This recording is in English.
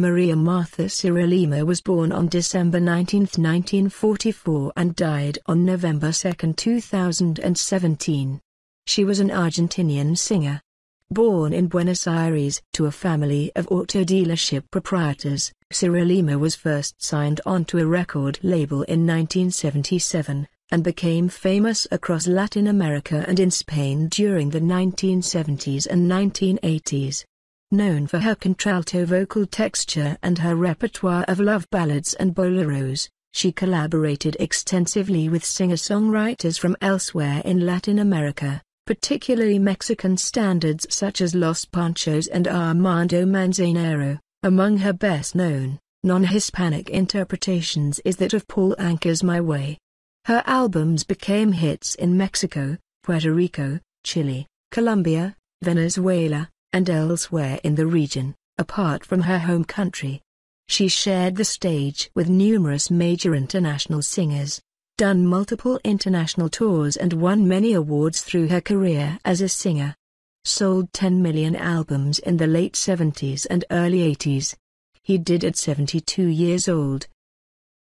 Maria Martha Cirilema was born on December 19, 1944 and died on November 2, 2017. She was an Argentinian singer. Born in Buenos Aires to a family of auto dealership proprietors, Cirilema was first signed onto a record label in 1977, and became famous across Latin America and in Spain during the 1970s and 1980s known for her contralto vocal texture and her repertoire of love ballads and boleros, she collaborated extensively with singer-songwriters from elsewhere in Latin America, particularly Mexican standards such as Los Panchos and Armando Manzanero. Among her best-known, non-Hispanic interpretations is that of Paul Anka's My Way. Her albums became hits in Mexico, Puerto Rico, Chile, Colombia, Venezuela, and elsewhere in the region, apart from her home country. She shared the stage with numerous major international singers, done multiple international tours and won many awards through her career as a singer. Sold 10 million albums in the late 70s and early 80s. He did at 72 years old.